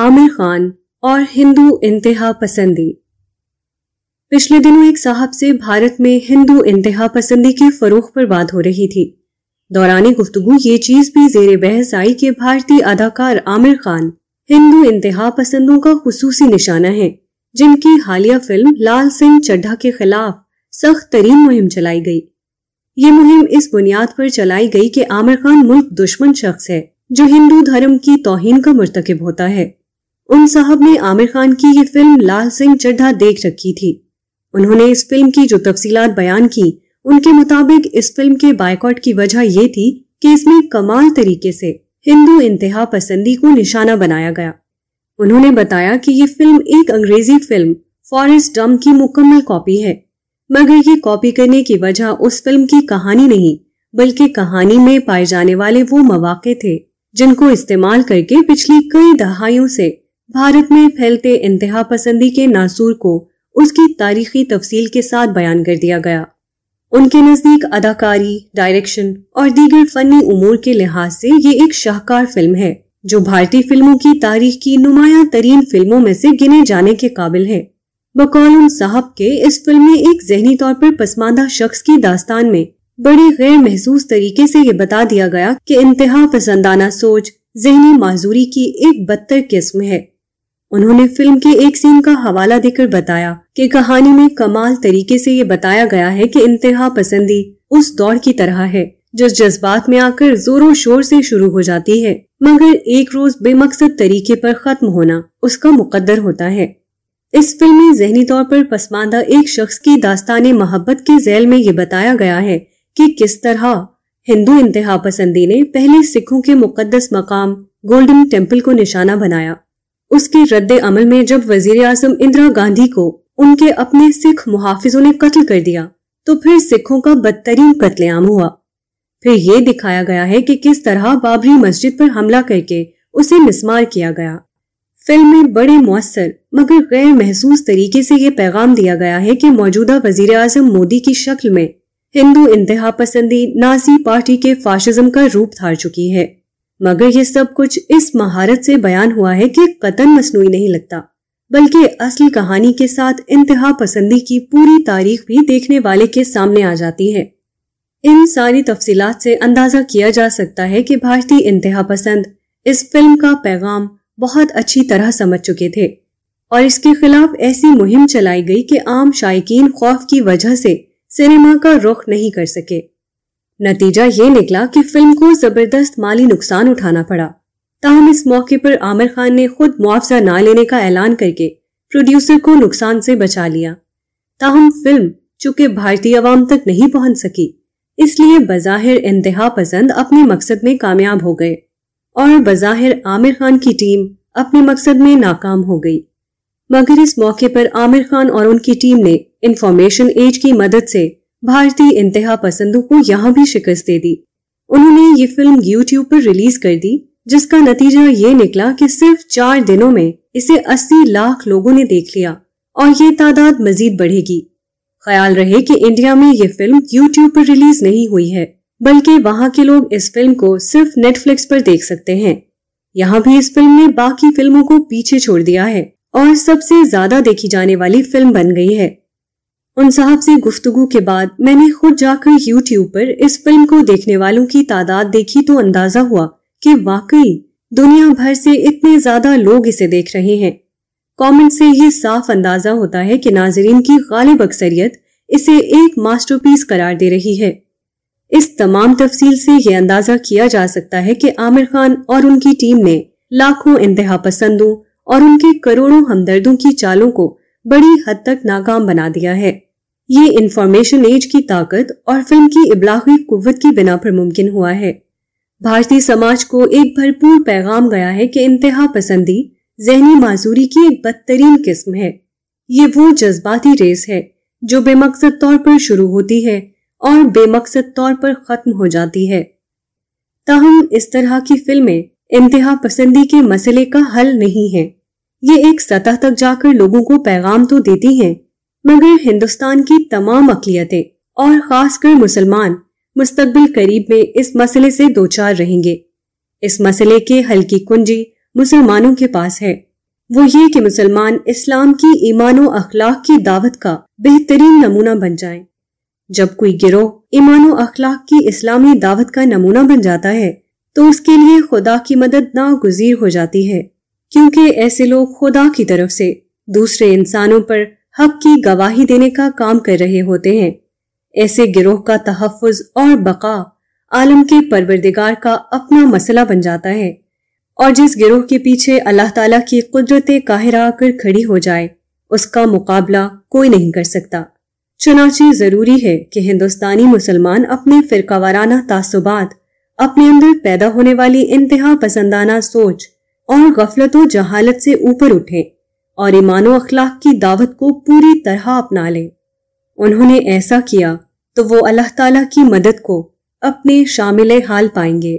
आमिर खान और हिंदू इंतहा पसंदी पिछले दिनों एक साहब से भारत में हिंदू इंतहा पसंदी के फरोख पर बात हो रही थी दौरान गुफ्तगु ये चीज भी जेर बहस आई कि भारतीय अदाकार आमिर खान हिंदू इंतहा पसंदों का खसूसी निशाना है जिनकी हालिया फिल्म लाल सिंह चड्ढा के खिलाफ सख्त तरीन मुहिम चलाई गई ये मुहिम इस बुनियाद पर चलाई गई कि आमिर खान मुल्क दुश्मन शख्स है जो हिंदू धर्म की तोहन का मरतकब होता है उन साहब ने आमिर खान की ये फिल्म लाल सिंह चड्ढा देख रखी थी उन्होंने इस फिल्म की जो तफसीलात बयान की उनके मुताबिक इस फिल्म के बायकॉट की वजह ये थी कि इसमें कमाल तरीके से हिंदू इंतहा पसंदी को निशाना बनाया गया उन्होंने बताया कि ये फिल्म एक अंग्रेजी फिल्म फॉरेस्ट डम की मुकम्मल कॉपी है मगर ये कॉपी करने की वजह उस फिल्म की कहानी नहीं बल्कि कहानी में पाए जाने वाले वो मवाक़े थे जिनको इस्तेमाल करके पिछली कई दहाइयों से भारत में फैलते इंतहा पसंदी के नासूर को उसकी तारीखी तफसील के साथ बयान कर दिया गया उनके नज़दीक अदाकारी डायरेक्शन और दीगर फनी उमूर के लिहाज से ये एक शाहकार फिल्म है जो भारतीय फिल्मों की तारीख की नुमाया तरीन फिल्मों में से गिने जाने के काबिल है बकौलम साहब के इस फिल्म में एक जहनी तौर पर पसमानदा शख्स की दास्तान में बड़े गैर महसूस तरीके से ये बता दिया गया कि इंतहा पसंदाना सोच जहनी माजूरी की एक बदतर किस्म है उन्होंने फिल्म के एक सीन का हवाला देकर बताया कि कहानी में कमाल तरीके से ये बताया गया है कि इंतहा पसंदी उस दौर की तरह है जो जज्बात में आकर जोरों शोर से शुरू हो जाती है मगर एक रोज बेमकसद तरीके पर खत्म होना उसका मुकद्दर होता है इस फिल्म में जहनी तौर पर पसमानदा एक शख्स की दास्तान मोहब्बत के जैल में ये बताया गया है कि किस तरह हिंदू इंतहा पसंदी ने पहले सिखों के मुकद्दस मकाम गोल्डन टेम्पल को निशाना बनाया उसके रद्द अमल में जब वजीर अजम इंदिरा गांधी को उनके अपने सिख मुहाफिजों ने कत्ल कर दिया तो फिर सिखों का बदतरीन कत्लेआम हुआ फिर ये दिखाया गया है कि किस तरह बाबरी मस्जिद पर हमला करके उसे मिसमार किया गया फिल्म में बड़े मौसर मगर गैर महसूस तरीके से ये पैगाम दिया गया है कि मौजूदा वजीर आजम मोदी की शक्ल में हिंदू इंतहा पसंदी नाजी पार्टी के फाशिज्म का रूप धार चुकी है मगर ये सब कुछ इस महारत से बयान हुआ है कि कतन मसनू नहीं लगता बल्कि असल कहानी के साथ इंतहा पसंदी की पूरी तारीख भी देखने वाले के सामने आ जाती है इन सारी तफसीलात से अंदाजा किया जा सकता है कि भारतीय इंतहा पसंद इस फिल्म का पैगाम बहुत अच्छी तरह समझ चुके थे और इसके खिलाफ ऐसी मुहिम चलाई गई कि आम शायकीन खौफ की वजह से सिनेमा का रुख नहीं कर सके नतीजा ये निकला कि फिल्म को जबरदस्त माली नुकसान उठाना पड़ा ताहम इस मौके पर आमिर खान ने खुद मुआवजा ना लेने का ऐलान करके प्रोड्यूसर को नुकसान से बचा लिया ताहम फिल्म चूंकि भारतीय अवाम तक नहीं पहुंच सकी इसलिए बज़ाहिर इंतहा पसंद अपने मकसद में कामयाब हो गए और बज़ाहिर आमिर खान की टीम अपने मकसद में नाकाम हो गई मगर इस मौके पर आमिर खान और उनकी टीम ने इंफॉर्मेशन एज की मदद से भारतीय इंतहा पसंदों को यहाँ भी शिकस्त दे दी उन्होंने ये फिल्म यूट्यूब पर रिलीज कर दी जिसका नतीजा ये निकला कि सिर्फ चार दिनों में इसे 80 लाख लोगों ने देख लिया और ये तादाद मजीद बढ़ेगी ख्याल रहे कि इंडिया में ये फिल्म यूट्यूब पर रिलीज नहीं हुई है बल्कि वहाँ के लोग इस फिल्म को सिर्फ नेटफ्लिक्स पर देख सकते हैं यहाँ भी इस फिल्म ने बाकी फिल्मों को पीछे छोड़ दिया है और सबसे ज्यादा देखी जाने वाली फिल्म बन गई है उन साहब से गुफ्तगु के बाद मैंने खुद जाकर यूट्यूब पर इस फिल्म को देखने वालों की तादाद देखी तो अंदाजा हुआ कि वाकई दुनिया भर से इतने ज्यादा लोग इसे देख रहे हैं कमेंट से ही साफ अंदाजा होता है कि नाजरीन की गालिब अक्सरियत इसे एक मास्टरपीस करार दे रही है इस तमाम तफसील से यह अंदाजा किया जा सकता है कि आमिर खान और उनकी टीम ने लाखों इंतहा पसंदों और उनके करोड़ों हमदर्दों की चालों को बड़ी हद तक नाकाम बना दिया है ये इंफॉर्मेशन एज की ताकत और फिल्म की इबलागी कुत की बिना पर मुमकिन हुआ है भारतीय समाज को एक भरपूर पैगाम गया है कि इंतहा पसंदी जहनी माजूरी की एक बदतरीन किस्म है ये वो जज्बाती रेस है जो बेमकसद तौर पर शुरू होती है और बेमकसद तौर पर खत्म हो जाती है ताहम इस तरह की फिल्में इंतहा पसंदी के मसले का हल नहीं है ये एक सतह तक जाकर लोगों को पैगाम तो देती हैं, मगर हिंदुस्तान की तमाम अकलियतें और खासकर मुसलमान मुस्तबिल करीब में इस मसले से दो चार रहेंगे इस मसले के हल्की कुंजी मुसलमानों के पास है वो ये कि मुसलमान इस्लाम की ईमान अखलाक की दावत का बेहतरीन नमूना बन जाए जब कोई गिरोह ईमान अखलाक की इस्लामी दावत का नमूना बन जाता है तो उसके लिए खुदा की मदद नागुजीर हो जाती है क्योंकि ऐसे लोग खुदा की तरफ से दूसरे इंसानों पर हक की गवाही देने का काम कर रहे होते हैं ऐसे गिरोह का तहफ़ और बका आलम के परवरदिगार का अपना मसला बन जाता है और जिस गिरोह के पीछे अल्लाह ताला की कुदरत काहरा आकर खड़ी हो जाए उसका मुकाबला कोई नहीं कर सकता चुनाची ज़रूरी है कि हिंदुस्तानी मुसलमान अपने फिरकावाराना तासुबात अपने अंदर पैदा होने वाली इंतहा पसंदाना सोच और गफलत जहालत से ऊपर उठें और ईमान अखलाक की दावत को पूरी तरह अपना लें उन्होंने ऐसा किया तो वो अल्लाह ताला की मदद को अपने शामिल हाल पाएंगे